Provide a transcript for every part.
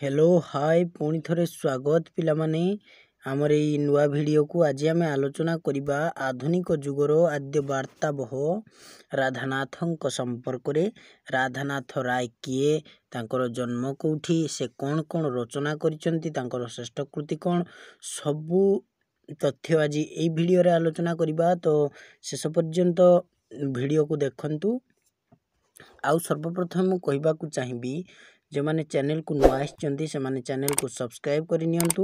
hello hi ପୁଣି ଥରେ ସ୍ୱାଗତ ପିଲାମାନେ ଆମର ଏଇ ନୂଆ ଭିଡ଼ିଓକୁ ଆଜି ଆମେ ଆଲୋଚନା କରିବା ଆଧୁନିକ ଯୁଗର ଆଦ୍ୟ ବାର୍ତ୍ତାବହ ରାଧାନାଥଙ୍କ ସମ୍ପର୍କରେ ରାଧାନାଥ ରାୟ କିଏ ତାଙ୍କର ଜନ୍ମ କେଉଁଠି ସେ କ'ଣ କ'ଣ ରଚନା କରିଛନ୍ତି ତାଙ୍କର ଶ୍ରେଷ୍ଠ କୃତି କ'ଣ ସବୁ ତଥ୍ୟ ଆଜି ଏଇ ଭିଡ଼ିଓରେ ଆଲୋଚନା କରିବା ତ ଶେଷ ପର୍ଯ୍ୟନ୍ତ ଭିଡ଼ିଓକୁ ଦେଖନ୍ତୁ ଆଉ ସର୍ବପ୍ରଥମେ ମୁଁ କହିବାକୁ ଚାହିଁବି ଯେଉଁମାନେ ଚ୍ୟାନେଲକୁ ନୂଆ ଆସିଛନ୍ତି ସେମାନେ ଚ୍ୟାନେଲକୁ ସବସ୍କ୍ରାଇବ୍ କରିନିଅନ୍ତୁ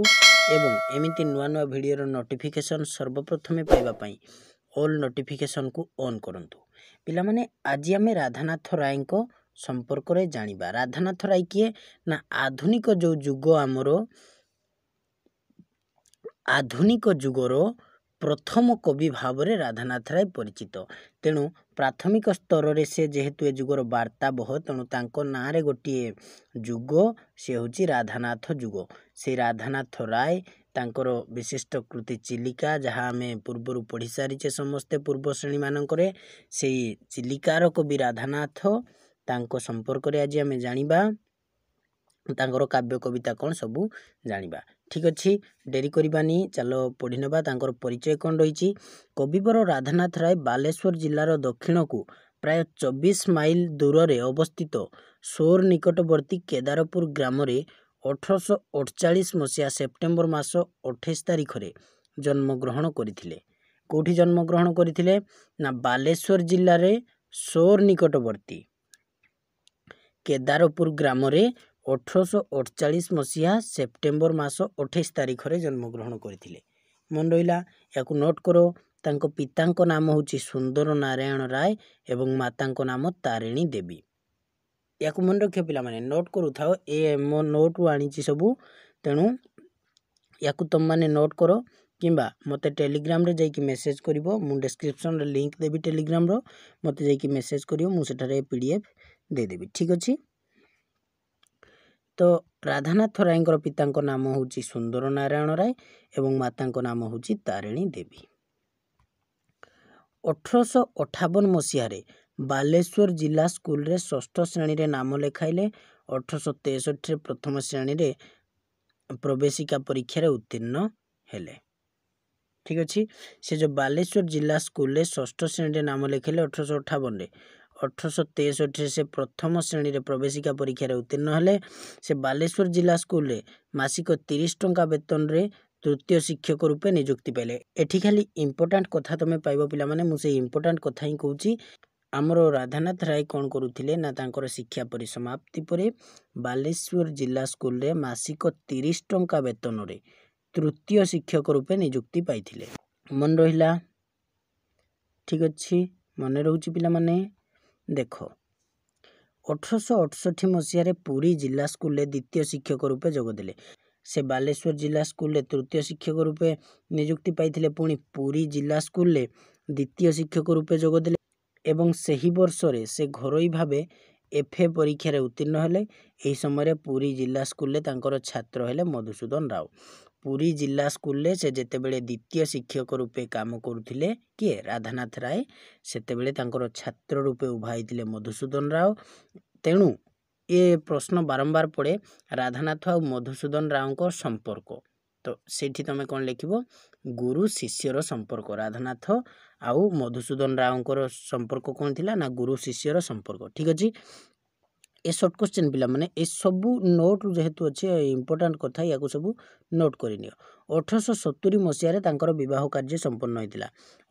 ଏବଂ ଏମିତି ନୂଆ ନୂଆ ଭିଡ଼ିଓର ନୋଟିଫିକେସନ୍ ସର୍ବପ୍ରଥମେ ପାଇବା ପାଇଁ ଅଲ୍ ନୋଟିଫିକେସନ୍କୁ ଅନ୍ କରନ୍ତୁ ପିଲାମାନେ ଆଜି ଆମେ ରାଧାନାଥ ରାୟଙ୍କ ସମ୍ପର୍କରେ ଜାଣିବା ରାଧାନାଥ ରାୟ କିଏ ନା ଆଧୁନିକ ଯେଉଁ ଯୁଗ ଆମର ଆଧୁନିକ ଯୁଗର ପ୍ରଥମ କବି ଭାବରେ ରାଧାନାଥ ରାୟ ପରିଚିତ ତେଣୁ ପ୍ରାଥମିକ ସ୍ତରରେ ସେ ଯେହେତୁ ଏ ଯୁଗର ବାର୍ତ୍ତା ବାର୍ତ୍ତାବହ ତେଣୁ ତାଙ୍କ ନାଁରେ ଗୋଟିଏ ଯୁଗ ସେ ହେଉଛି ରାଧାନାଥ ଯୁଗ ସେ ରାଧାନାଥ ରାୟ ତାଙ୍କର ବିଶିଷ୍ଟ କୃତି ଚିଲିକା ଯାହା ଆମେ ପୂର୍ବରୁ ପଢ଼ିସାରିଛେ ସମସ୍ତେ ପୂର୍ବ ଶ୍ରେଣୀମାନଙ୍କରେ ସେଇ ଚିଲିକାର କବି ରାଧାନାଥ ତାଙ୍କ ସମ୍ପର୍କରେ ଆଜି ଆମେ ଜାଣିବା ତାଙ୍କର କାବ୍ୟ କବିତା କ'ଣ ସବୁ ଜାଣିବା ଠିକ୍ ଅଛି ଡେରି କରିବାନି ଚାଲ ପଢ଼ି ନେବା ତାଙ୍କର ପରିଚୟ କ'ଣ ରହିଛି କବିବର ରାଧାନାଥ ରାୟ ବାଲେଶ୍ୱର ଜିଲ୍ଲାର ଦକ୍ଷିଣକୁ ପ୍ରାୟ ଚବିଶ ମାଇଲ ଦୂରରେ ଅବସ୍ଥିତ ସୋର ନିକଟବର୍ତ୍ତୀ କେଦାରପୁର ଗ୍ରାମରେ ଅଠରଶହ ଅଠଚାଳିଶ ମସିହା ସେପ୍ଟେମ୍ବର ମାସ ଅଠେଇଶ ତାରିଖରେ ଜନ୍ମଗ୍ରହଣ କରିଥିଲେ କେଉଁଠି ଜନ୍ମଗ୍ରହଣ କରିଥିଲେ ନା ବାଲେଶ୍ୱର ଜିଲ୍ଲାରେ ସୋର ନିକଟବର୍ତ୍ତୀ କେଦାରପୁର ଗ୍ରାମରେ ଅଠରଶହ ଅଠଚାଳିଶ ମସିହା ସେପ୍ଟେମ୍ବର ମାସ ଅଠେଇଶ ତାରିଖରେ ଜନ୍ମଗ୍ରହଣ କରିଥିଲେ ମନେ ରହିଲା ଏହାକୁ ନୋଟ୍ କର ତାଙ୍କ ପିତାଙ୍କ ନାମ ହେଉଛି ସୁନ୍ଦର ନାରାୟଣ ରାୟ ଏବଂ ମାତାଙ୍କ ନାମ ତାରିଣୀ ଦେବୀ ଏହାକୁ ମନେ ରଖିବା ପିଲାମାନେ ନୋଟ୍ କରୁଥାଅ ଏ ମୋ ନୋଟ୍ରୁ ଆଣିଛି ସବୁ ତେଣୁ ଏହାକୁ ତୁମମାନେ ନୋଟ୍ କର କିମ୍ବା ମୋତେ ଟେଲିଗ୍ରାମ୍ରେ ଯାଇକି ମେସେଜ୍ କରିବ ମୁଁ ଡେସ୍କ୍ରିପ୍ସନ୍ରେ ଲିଙ୍କ୍ ଦେବି ଟେଲିଗ୍ରାମ୍ର ମୋତେ ଯାଇକି ମେସେଜ୍ କରିବ ମୁଁ ସେଠାରେ ପି ଡ଼ି ଏଫ୍ ଦେଇଦେବି ଠିକ୍ ଅଛି ତ ରାଧାନାଥ ରାୟଙ୍କର ପିତାଙ୍କ ନାମ ହେଉଛି ସୁନ୍ଦର ନାରାୟଣ ରାୟ ଏବଂ ମାତାଙ୍କ ନାମ ହେଉଛି ତାରିଣୀ ଦେବୀ ଅଠରଶହ ଅଠାବନ ମସିହାରେ ବାଲେଶ୍ୱର ଜିଲ୍ଲା ସ୍କୁଲରେ ଷଷ୍ଠ ଶ୍ରେଣୀରେ ନାମ ଲେଖାଇଲେ ଅଠରଶହ ତେଷଠିରେ ପ୍ରଥମ ଶ୍ରେଣୀରେ ପ୍ରବେଶିକା ପରୀକ୍ଷାରେ ଉତ୍ତୀର୍ଣ୍ଣ ହେଲେ ଠିକ୍ ଅଛି ସେ ଯେଉଁ ବାଲେଶ୍ୱର ଜିଲ୍ଲା ସ୍କୁଲରେ ଷଷ୍ଠ ଶ୍ରେଣୀରେ ନାମ ଲେଖାଇଲେ ଅଠରଶହ ଅଠାବନରେ ଅଠରଶହ ତେଷଠିରେ ସେ ପ୍ରଥମ ଶ୍ରେଣୀରେ ପ୍ରବେଶିକା ପରୀକ୍ଷାରେ ଉତ୍ତୀର୍ଣ୍ଣ ହେଲେ ସେ ବାଲେଶ୍ୱର ଜିଲ୍ଲା ସ୍କୁଲରେ ମାସିକ ତିରିଶ ଟଙ୍କା ବେତନରେ ତୃତୀୟ ଶିକ୍ଷକ ରୂପେ ନିଯୁକ୍ତି ପାଇଲେ ଏଠି ଖାଲି ଇମ୍ପୋର୍ଟାଣ୍ଟ କଥା ତୁମେ ପାଇବ ପିଲାମାନେ ମୁଁ ସେଇ ଇମ୍ପୋର୍ଟାଣ୍ଟ କଥା ହିଁ କହୁଛି ଆମର ରାଧାନାଥ ରାୟ କ'ଣ କରୁଥିଲେ ନା ତାଙ୍କର ଶିକ୍ଷା ପରିସମାପ୍ତି ପରେ ବାଲେଶ୍ୱର ଜିଲ୍ଲା ସ୍କୁଲରେ ମାସିକ ତିରିଶ ଟଙ୍କା ବେତନରେ ତୃତୀୟ ଶିକ୍ଷକ ରୂପେ ନିଯୁକ୍ତି ପାଇଥିଲେ ମନେ ରହିଲା ଠିକ୍ ଅଛି ମନେ ରହୁଛି ପିଲାମାନେ ଦେଖ ଅଠରଶହ ଅଠଷଠି ମସିହାରେ ପୁରୀ ଜିଲ୍ଲା ସ୍କୁଲରେ ଦ୍ୱିତୀୟ ଶିକ୍ଷକ ରୂପେ ଯୋଗ ଦେଲେ ସେ ବାଲେଶ୍ୱର ଜିଲ୍ଲା ସ୍କୁଲରେ ତୃତୀୟ ଶିକ୍ଷକ ରୂପେ ନିଯୁକ୍ତି ପାଇଥିଲେ ପୁଣି ପୁରୀ ଜିଲ୍ଲା ସ୍କୁଲରେ ଦ୍ୱିତୀୟ ଶିକ୍ଷକ ରୂପେ ଯୋଗ ଦେଲେ ଏବଂ ସେହି ବର୍ଷରେ ସେ ଘରୋଇ ଭାବେ ଏଫ୍ ଏ ପରୀକ୍ଷାରେ ଉତ୍ତୀର୍ଣ୍ଣ ହେଲେ ଏହି ସମୟରେ ପୁରୀ ଜିଲ୍ଲା ସ୍କୁଲରେ ତାଙ୍କର ଛାତ୍ର ହେଲେ ମଧୁସୂଦନ ରାଓ ପୁରୀ ଜିଲ୍ଲା ସ୍କୁଲରେ ସେ ଯେତେବେଳେ ଦ୍ୱିତୀୟ ଶିକ୍ଷକ ରୂପେ କାମ କରୁଥିଲେ କିଏ ରାଧାନାଥ ରାୟ ସେତେବେଳେ ତାଙ୍କର ଛାତ୍ର ରୂପେ ଉଭା ହୋଇଥିଲେ ମଧୁସୂଦନ ରାଓ ତେଣୁ ଏ ପ୍ରଶ୍ନ ବାରମ୍ବାର ପଡ଼େ ରାଧାନାଥ ଆଉ ମଧୁସୂଦନ ରାଓଙ୍କ ସମ୍ପର୍କ ତ ସେଇଠି ତୁମେ କ'ଣ ଲେଖିବ ଗୁରୁ ଶିଷ୍ୟର ସମ୍ପର୍କ ରାଧାନାଥ ଆଉ ମଧୁସୂଦନ ରାଓଙ୍କର ସମ୍ପର୍କ କ'ଣ ଥିଲା ନା ଗୁରୁ ଶିଷ୍ୟର ସମ୍ପର୍କ ଠିକ୍ ଅଛି ଏ ସର୍ଟ କ୍ୱେଶ୍ଚିନ୍ ପିଲାମାନେ ଏସବୁ ନୋଟ୍ ଯେହେତୁ ଅଛି ଇମ୍ପୋର୍ଟାଣ୍ଟ କଥା ଏହାକୁ ସବୁ ନୋଟ୍ କରିନିଅ ଅଠରଶହ ସତୁରୀ ମସିହାରେ ତାଙ୍କର ବିବାହ କାର୍ଯ୍ୟ ସମ୍ପନ୍ନ ହୋଇଥିଲା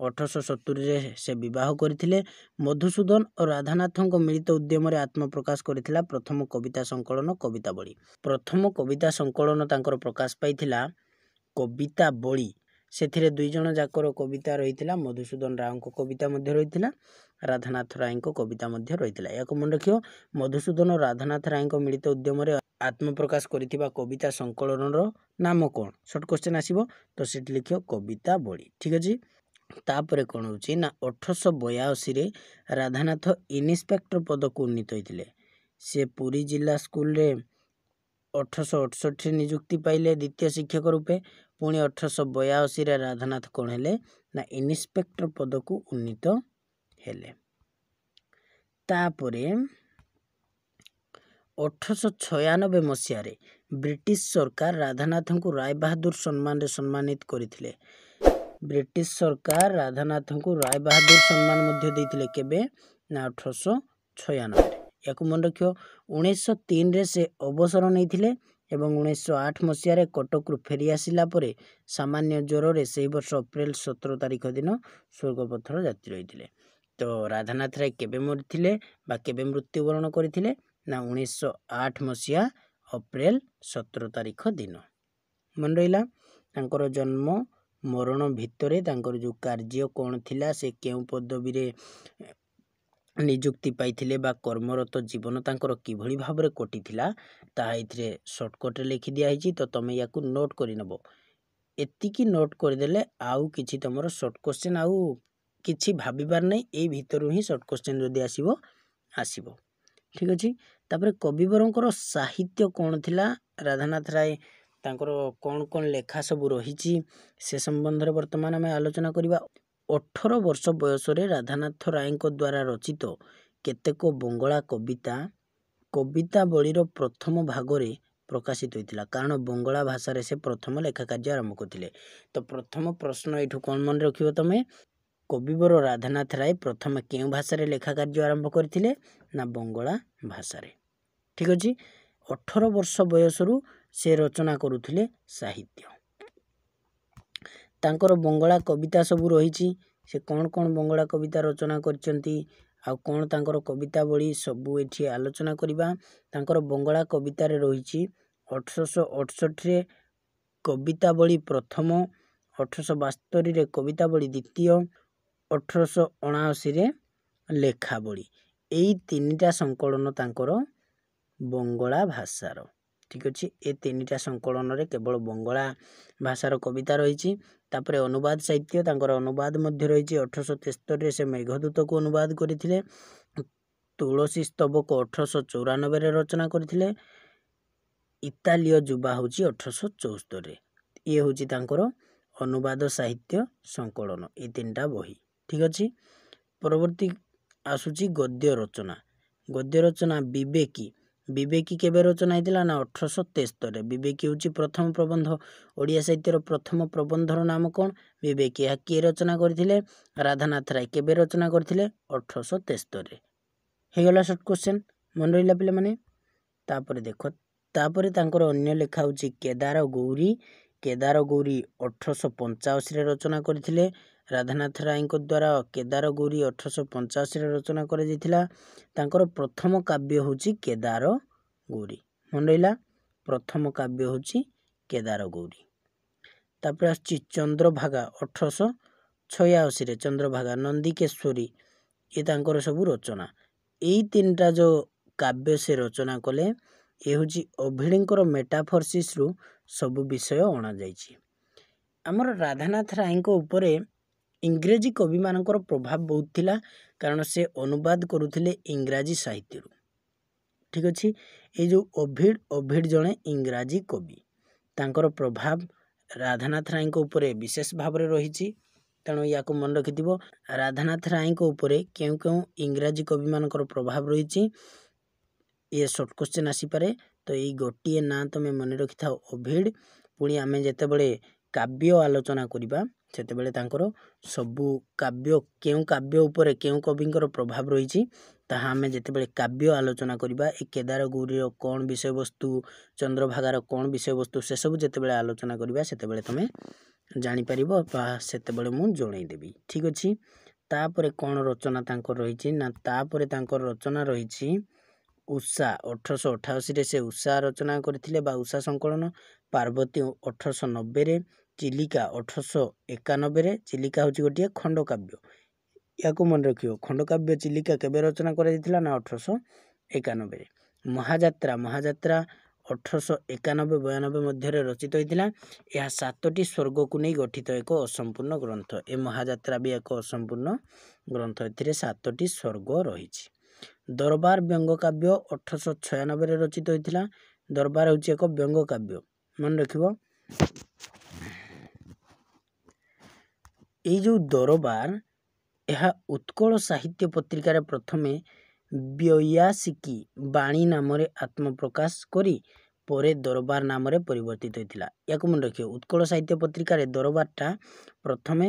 ଅଠରଶହ ସତୁରୀରେ ସେ ବିବାହ କରିଥିଲେ ମଧୁସୂଦନ ଓ ରାଧାନାଥଙ୍କ ମିଳିତ ଉଦ୍ୟମରେ ଆତ୍ମପ୍ରକାଶ କରିଥିଲା ପ୍ରଥମ କବିତା ସଂକଳନ କବିତାବଳୀ ପ୍ରଥମ କବିତା ସଂକଳନ ତାଙ୍କର ପ୍ରକାଶ ପାଇଥିଲା କବିତାବଳୀ ସେଥିରେ ଦୁଇ ଜଣ ଯାକର କବିତା ରହିଥିଲା ମଧୁସୂଦନ ରାଓଙ୍କ କବିତା ମଧ୍ୟ ରହିଥିଲା ରାଧାନାଥ ରାୟଙ୍କ କବିତା ମଧ୍ୟ ରହିଥିଲା ଏହାକୁ ମନେ ରଖିବ ମଧୁସୂଦନ ରାଧାନାଥ ରାୟଙ୍କ ମିଳିତ ଉଦ୍ୟମରେ ଆତ୍ମପ୍ରକାଶ କରିଥିବା କବିତା ସଂକଳନର ନାମ କ'ଣ ସର୍ଟ କ୍ୱେଶ୍ଚନ୍ ଆସିବ ତ ସେଠି ଲେଖିବ କବିତା ବଳି ଠିକ୍ ଅଛି ତାପରେ କ'ଣ ହେଉଛି ନା ଅଠରଶହ ବୟାଅଶୀରେ ରାଧାନାଥ ଇନ୍ସପେକ୍ଟର ପଦକୁ ଉନ୍ନୀତ ହୋଇଥିଲେ ସେ ପୁରୀ ଜିଲ୍ଲା ସ୍କୁଲରେ ଅଠରଶହ ଅଠଷଠିରେ ନିଯୁକ୍ତି ପାଇଲେ ଦ୍ୱିତୀୟ ଶିକ୍ଷକ ରୂପେ ପୁଣି ଅଠରଶହ ବୟାଅଶୀରେ ରାଧାନାଥ କ'ଣ ହେଲେ ନା ଇନ୍ସପେକ୍ଟର ପଦକୁ ଉନ୍ନୀତ ହେଲେ ତାପରେ ଅଠରଶହ ଛୟାନବେ ମସିହାରେ ବ୍ରିଟିଶ ସରକାର ରାଧାନାଥଙ୍କୁ ରାୟ ବାହାଦୁର ସମ୍ମାନରେ ସମ୍ମାନିତ କରିଥିଲେ ବ୍ରିଟିଶ ସରକାର ରାଧାନାଥଙ୍କୁ ରାୟ ବାହାଦୁର ସମ୍ମାନ ମଧ୍ୟ ଦେଇଥିଲେ କେବେ ନା ଅଠରଶହ ଛୟାନବେରେ ୟାକୁ ମନେ ରଖିବ ଉଣେଇଶହ ତିନିରେ ସେ ଅବସର ନେଇଥିଲେ ଏବଂ ଉଣେଇଶହ ଆଠ ମସିହାରେ କଟକରୁ ଫେରି ଆସିଲା ପରେ ସାମାନ୍ୟ ଜ୍ୱରରେ ସେହି ବର୍ଷ ଅପ୍ରେଲ ସତର ତାରିଖ ଦିନ ସ୍ୱର୍ଗପଥର ଯାତ୍ରୀ ରହିଥିଲେ ତ ରାଧାନାଥ ରାୟ କେବେ ମରିଥିଲେ ବା କେବେ ମୃତ୍ୟୁବରଣ କରିଥିଲେ ନା ଉଣେଇଶହ ଆଠ ମସିହା ଅପ୍ରେଲ ସତର ତାରିଖ ଦିନ ମନେ ରହିଲା ତାଙ୍କର ଜନ୍ମ ମରଣ ଭିତରେ ତାଙ୍କର ଯେଉଁ କାର୍ଯ୍ୟ କ'ଣ ଥିଲା ସେ କେଉଁ ପଦବୀରେ ନିଯୁକ୍ତି ପାଇଥିଲେ ବା କର୍ମରତ ଜୀବନ ତାଙ୍କର କିଭଳି ଭାବରେ କଟିଥିଲା ତାହା ଏଥିରେ ସର୍ଟକଟ୍ରେ ଲେଖି ଦିଆହେଇଛି ତ ତୁମେ ୟାକୁ ନୋଟ୍ କରିନେବ ଏତିକି ନୋଟ୍ କରିଦେଲେ ଆଉ କିଛି ତୁମର ସର୍ଟ କୋଶ୍ଚିନ୍ ଆଉ କିଛି ଭାବିବାର ନାହିଁ ଏଇ ଭିତରୁ ହିଁ ସର୍ଟ କୋଶ୍ଚିନ୍ ଯଦି ଆସିବ ଆସିବ ଠିକ୍ ଅଛି ତାପରେ କବିବରଙ୍କର ସାହିତ୍ୟ କ'ଣ ଥିଲା ରାଧାନାଥ ରାୟ ତାଙ୍କର କ'ଣ କ'ଣ ଲେଖା ସବୁ ରହିଛି ସେ ସମ୍ବନ୍ଧରେ ବର୍ତ୍ତମାନ ଆମେ ଆଲୋଚନା କରିବା ଅଠର ବର୍ଷ ବୟସରେ ରାଧାନାଥ ରାୟଙ୍କ ଦ୍ୱାରା ରଚିତ କେତେକ ବଙ୍ଗଳା କବିତା କବିତାବଳୀର ପ୍ରଥମ ଭାଗରେ ପ୍ରକାଶିତ ହୋଇଥିଲା କାରଣ ବଙ୍ଗଳା ଭାଷାରେ ସେ ପ୍ରଥମ ଲେଖା କାର୍ଯ୍ୟ ଆରମ୍ଭ କରିଥିଲେ ତ ପ୍ରଥମ ପ୍ରଶ୍ନ ଏଇଠୁ କ'ଣ ମନେ ରଖିବ ତୁମେ କବିବର ରାଧାନାଥ ରାୟ ପ୍ରଥମେ କେଉଁ ଭାଷାରେ ଲେଖା କାର୍ଯ୍ୟ ଆରମ୍ଭ କରିଥିଲେ ନା ବଙ୍ଗଳା ଭାଷାରେ ଠିକ୍ ଅଛି ଅଠର ବର୍ଷ ବୟସରୁ ସେ ରଚନା କରୁଥିଲେ ସାହିତ୍ୟ ତାଙ୍କର ବଙ୍ଗଳା କବିତା ସବୁ ରହିଛି ସେ କ'ଣ କ'ଣ ବଙ୍ଗଳା କବିତା ରଚନା କରିଛନ୍ତି ଆଉ କ'ଣ ତାଙ୍କର କବିତା ଭଳି ସବୁ ଏଠି ଆଲୋଚନା କରିବା ତାଙ୍କର ବଙ୍ଗଳା କବିତାରେ ରହିଛି ଅଠରଶହ ଅଠଷଠିରେ କବିତାବଳି ପ୍ରଥମ ଅଠରଶହ ବାସ୍ତରିରେ କବିତାବଳି ଦ୍ୱିତୀୟ ଅଠରଶହ ଅଣାଅଶୀରେ ଲେଖାବଳି ଏଇ ତିନିଟା ସଂକଳନ ତାଙ୍କର ବଙ୍ଗଳା ଭାଷାର ଠିକ୍ ଅଛି ଏ ତିନିଟା ସଂକଳନରେ କେବଳ ବଙ୍ଗଳା ଭାଷାର କବିତା ରହିଛି ତା'ପରେ ଅନୁବାଦ ସାହିତ୍ୟ ତାଙ୍କର ଅନୁବାଦ ମଧ୍ୟ ରହିଛି ଅଠରଶହ ତେସ୍ତରିରେ ସେ ମେଘଦୂତକୁ ଅନୁବାଦ କରିଥିଲେ ତୁଳସୀ ସ୍ତବକୁ ଅଠରଶହ ଚଉରାନବେରେ ରଚନା କରିଥିଲେ ଇତାଲୀୟ ଯୁବା ହେଉଛି ଅଠରଶହ ଚଉସ୍ତରିରେ ଇଏ ହେଉଛି ତାଙ୍କର ଅନୁବାଦ ସାହିତ୍ୟ ସଂକଳନ ଏ ତିନିଟା ବହି ଠିକ୍ ଅଛି ପରବର୍ତ୍ତୀ ଆସୁଛି ଗଦ୍ୟ ରଚନା ଗଦ୍ୟ ରଚନା ବିବେକୀ ବିବେକୀ କେବେ ରଚନା ହେଇଥିଲା ନା ଅଠରଶହ ତେସ୍ତରୀରେ ବିବେକୀ ହେଉଛି ପ୍ରଥମ ପ୍ରବନ୍ଧ ଓଡ଼ିଆ ସାହିତ୍ୟର ପ୍ରଥମ ପ୍ରବନ୍ଧର ନାମ କ'ଣ ବିବେକୀ ଏହା କିଏ ରଚନା କରିଥିଲେ ରାଧାନାଥ ରାୟ କେବେ ରଚନା କରିଥିଲେ ଅଠରଶହ ତେସ୍ତରୀରେ ହେଇଗଲା ସର୍ଟ କ୍ୱେଶ୍ଚନ୍ ମନେ ରହିଲା ପିଲାମାନେ ତାପରେ ଦେଖ ତାପରେ ତାଙ୍କର ଅନ୍ୟ ଲେଖା ହେଉଛି କେଦାର ଗୌରୀ କେଦାର ଗୌରୀ ଅଠରଶହ ପଞ୍ଚାଅଶୀରେ ରଚନା କରିଥିଲେ ରାଧାନାଥ ରାୟଙ୍କ ଦ୍ୱାରା କେଦାର ଗୌରୀ ଅଠରଶହ ପଞ୍ଚାଅଶୀରେ ରଚନା କରାଯାଇଥିଲା ତାଙ୍କର ପ୍ରଥମ କାବ୍ୟ ହେଉଛି କେଦାର ଗୌରୀ ମନେ ରହିଲା ପ୍ରଥମ କାବ୍ୟ ହେଉଛି କେଦାର ଗୌରୀ ତାପରେ ଆସୁଛି ଚନ୍ଦ୍ରଭାଗା ଅଠରଶହ ଛୟାଅଶୀରେ ଚନ୍ଦ୍ରଭାଗା ନନ୍ଦିକେଶ୍ୱରୀ ଏ ତାଙ୍କର ସବୁ ରଚନା ଏଇ ତିନିଟା ଯେଉଁ କାବ୍ୟ ସେ ରଚନା କଲେ ଏ ହେଉଛି ଅଭିଡ଼ିଙ୍କର ମେଟାଫର୍ସିସ୍ରୁ ସବୁ ବିଷୟ ଅଣାଯାଇଛି ଆମର ରାଧାନାଥ ରାୟଙ୍କ ଉପରେ ଇଂରେଜୀ କବିମାନଙ୍କର ପ୍ରଭାବ ବହୁତ ଥିଲା କାରଣ ସେ ଅନୁବାଦ କରୁଥିଲେ ଇଂରାଜୀ ସାହିତ୍ୟରୁ ଠିକ୍ ଅଛି ଏଇ ଯେଉଁ ଅଭିଡ୍ ଅଭିଡ୍ ଜଣେ ଇଂରାଜୀ କବି ତାଙ୍କର ପ୍ରଭାବ ରାଧାନାଥ ରାୟଙ୍କ ଉପରେ ବିଶେଷ ଭାବରେ ରହିଛି ତେଣୁ ୟାକୁ ମନେ ରଖିଥିବ ରାଧାନାଥ ରାୟଙ୍କ ଉପରେ କେଉଁ କେଉଁ ଇଂରାଜୀ କବିମାନଙ୍କର ପ୍ରଭାବ ରହିଛି ଇଏ ସର୍ଟ କ୍ୱେଶ୍ଚିନ୍ ଆସିପାରେ ତ ଏଇ ଗୋଟିଏ ନାଁ ତୁମେ ମନେ ରଖିଥାଉ ଅଭିଡ୍ ପୁଣି ଆମେ ଯେତେବେଳେ କାବ୍ୟ ଆଲୋଚନା କରିବା ସେତେବେଳେ ତାଙ୍କର ସବୁ କାବ୍ୟ କେଉଁ କାବ୍ୟ ଉପରେ କେଉଁ କବିଙ୍କର ପ୍ରଭାବ ରହିଛି ତାହା ଆମେ ଯେତେବେଳେ କାବ୍ୟ ଆଲୋଚନା କରିବା ଏ କେଦାର ଗୌରୀର କ'ଣ ବିଷୟବସ୍ତୁ ଚନ୍ଦ୍ରଭାଗାର କ'ଣ ବିଷୟବସ୍ତୁ ସେସବୁ ଯେତେବେଳେ ଆଲୋଚନା କରିବା ସେତେବେଳେ ତୁମେ ଜାଣିପାରିବ ବା ସେତେବେଳେ ମୁଁ ଜଣାଇଦେବି ଠିକ୍ ଅଛି ତାପରେ କ'ଣ ରଚନା ତାଙ୍କର ରହିଛି ନା ତାପରେ ତାଙ୍କର ରଚନା ରହିଛି ଉଷା ଅଠରଶହ ଅଠାଅଶୀରେ ସେ ଉଷା ରଚନା କରିଥିଲେ ବା ଉଷା ସଂକଳନ ପାର୍ବତୀ ଅଠରଶହ ନବେରେ ଚିଲିକା ଅଠରଶହ ଏକାନବେରେ ଚିଲିକା ହେଉଛି ଗୋଟିଏ ଖଣ୍ଡକାବ୍ୟ ଏହାକୁ ମନେ ରଖିବ ଖଣ୍ଡକାବ୍ୟ ଚିଲିକା କେବେ ରଚନା କରାଯାଇଥିଲା ନା ଅଠରଶହ ଏକାନବେରେ ମହାଯାତ୍ରା ମହାଯାତ୍ରା ଅଠରଶହ ଏକାନବେ ବୟାନବେ ମଧ୍ୟରେ ରଚିତ ହୋଇଥିଲା ଏହା ସାତଟି ସ୍ୱର୍ଗକୁ ନେଇ ଗଠିତ ଏକ ଅସମ୍ପୂର୍ଣ୍ଣ ଗ୍ରନ୍ଥ ଏ ମହାଯାତ୍ରା ବି ଏକ ଅସମ୍ପୂର୍ଣ୍ଣ ଗ୍ରନ୍ଥ ଏଥିରେ ସାତଟି ସ୍ୱର୍ଗ ରହିଛି ଦରବାର ବ୍ୟଙ୍ଗକାବ୍ୟ ଅଠରଶହ ଛୟାନବେରେ ରଚିତ ହୋଇଥିଲା ଦରବାର ହେଉଛି ଏକ ବ୍ୟଙ୍ଗକାବ୍ୟ ମନେ ରଖିବ ଏଇ ଯେଉଁ ଦରବାର ଏହା ଉତ୍କଳ ସାହିତ୍ୟ ପତ୍ରିକାରେ ପ୍ରଥମେ ବ୍ୟାସୀକି ବାଣୀ ନାମରେ ଆତ୍ମପ୍ରକାଶ କରି ପରେ ଦରବାର ନାମରେ ପରିବର୍ତ୍ତିତ ହୋଇଥିଲା ଏହାକୁ ମନେ ରଖିବେ ଉତ୍କଳ ସାହିତ୍ୟ ପତ୍ରିକାରେ ଦରବାରଟା ପ୍ରଥମେ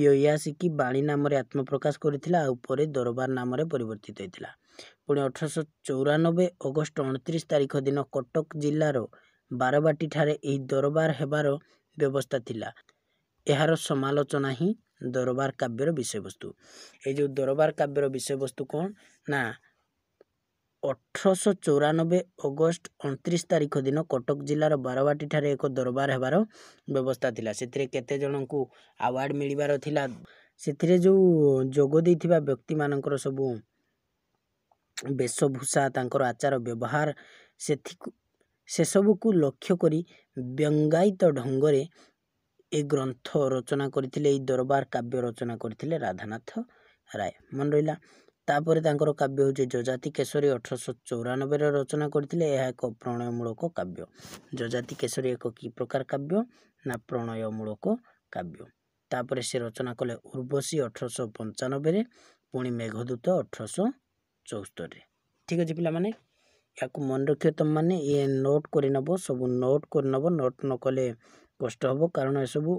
ବ୍ୟାସୀକି ବାଣୀ ନାମରେ ଆତ୍ମପ୍ରକାଶ କରିଥିଲା ଆଉ ପରେ ଦରବାର ନାମରେ ପରିବର୍ତ୍ତିତ ହୋଇଥିଲା ପୁଣି ଅଠରଶହ ଚଉରାନବେ ଅଗଷ୍ଟ ଅଣତିରିଶ ତାରିଖ ଦିନ କଟକ ଜିଲ୍ଲାର ବାରବାଟୀଠାରେ ଏହି ଦରବାର ହେବାର ବ୍ୟବସ୍ଥା ଥିଲା ଏହାର ସମାଲୋଚନା ହିଁ ଦରବାର କାବ୍ୟର ବିଷୟବସ୍ତୁ ଏଇ ଯେଉଁ ଦରବାର କାବ୍ୟର ବିଷୟବସ୍ତୁ କ'ଣ ନା ଅଠରଶହ ଚଉରାନବେ ଅଗଷ୍ଟ ଅଣତିରିଶ ତାରିଖ ଦିନ କଟକ ଜିଲ୍ଲାର ବାରବାଟୀଠାରେ ଏକ ଦରବାର ହେବାର ବ୍ୟବସ୍ଥା ଥିଲା ସେଥିରେ କେତେ ଜଣଙ୍କୁ ଆୱାର୍ଡ଼ ମିଳିବାର ଥିଲା ସେଥିରେ ଯେଉଁ ଯୋଗ ଦେଇଥିବା ବ୍ୟକ୍ତିମାନଙ୍କର ସବୁ ବେଶଭୂଷା ତାଙ୍କର ଆଚାର ବ୍ୟବହାର ସେଥିକୁ ସେସବୁକୁ ଲକ୍ଷ୍ୟ କରି ବ୍ୟଙ୍ଗାୟିତ ଢଙ୍ଗରେ ଏ ଗ୍ରନ୍ଥ ରଚନା କରିଥିଲେ ଏଇ ଦରବାର କାବ୍ୟ ରଚନା କରିଥିଲେ ରାଧାନାଥ ରାୟ ମନେ ରହିଲା ତାପରେ ତାଙ୍କର କାବ୍ୟ ହେଉଛି ଯଜାତି କେଶରୀ ଅଠରଶହ ଚଉରାନବେରେ ରଚନା କରିଥିଲେ ଏହା ଏକ ପ୍ରଣୟମୂଳକ କାବ୍ୟ ଯଜାତି କେଶରୀ ଏକ କି ପ୍ରକାର କାବ୍ୟ ନା ପ୍ରଣୟମୂଳକ କାବ୍ୟ ତାପରେ ସେ ରଚନା କଲେ ଉର୍ବଶୀ ଅଠରଶହ ପଞ୍ଚାନବେରେ ପୁଣି ମେଘଦୂତ ଅଠରଶହ ଚଉସ୍ତରୀରେ ଠିକ୍ ଅଛି ପିଲାମାନେ ଏହାକୁ ମନେ ରଖିବ ତୁମମାନେ ଏ ନୋଟ୍ କରିନେବ ସବୁ ନୋଟ୍ କରିନେବ ନୋଟ୍ ନ କଲେ ସ୍ପଷ୍ଟ ହେବ କାରଣ ଏସବୁ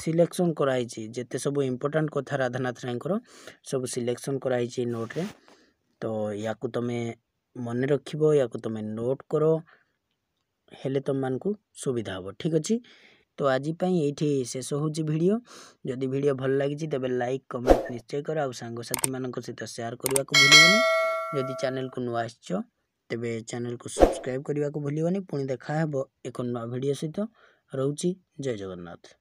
ସିଲେକ୍ସନ୍ କରାହେଇଛି ଯେତେ ସବୁ ଇମ୍ପୋର୍ଟାଣ୍ଟ କଥା ରାଧାନାଥ ରାୟଙ୍କର ସବୁ ସିଲେକ୍ସନ୍ କରାହେଇଛି ଏଇ ନୋଟ୍ରେ ତ ୟାକୁ ତୁମେ ମନେ ରଖିବ ୟାକୁ ତୁମେ ନୋଟ୍ କର ହେଲେ ତୁମମାନଙ୍କୁ ସୁବିଧା ହେବ ଠିକ୍ ଅଛି ତ ଆଜି ପାଇଁ ଏଇଠି ଶେଷ ହେଉଛି ଭିଡ଼ିଓ ଯଦି ଭିଡ଼ିଓ ଭଲ ଲାଗିଛି ତେବେ ଲାଇକ୍ କମେଣ୍ଟ ନିଶ୍ଚୟ କର ଆଉ ସାଙ୍ଗସାଥିମାନଙ୍କ ସହିତ ସେୟାର କରିବାକୁ ଭୁଲିବନି ଯଦି ଚ୍ୟାନେଲକୁ ନୂଆ ଆସିଛ ତେବେ ଚ୍ୟାନେଲକୁ ସବସ୍କ୍ରାଇବ୍ କରିବାକୁ ଭୁଲିବନି ପୁଣି ଦେଖା ହେବ ଏକ ନୂଆ ଭିଡ଼ିଓ ସହିତ ରହୁଛି ଜୟ ଜଗନ୍ନାଥ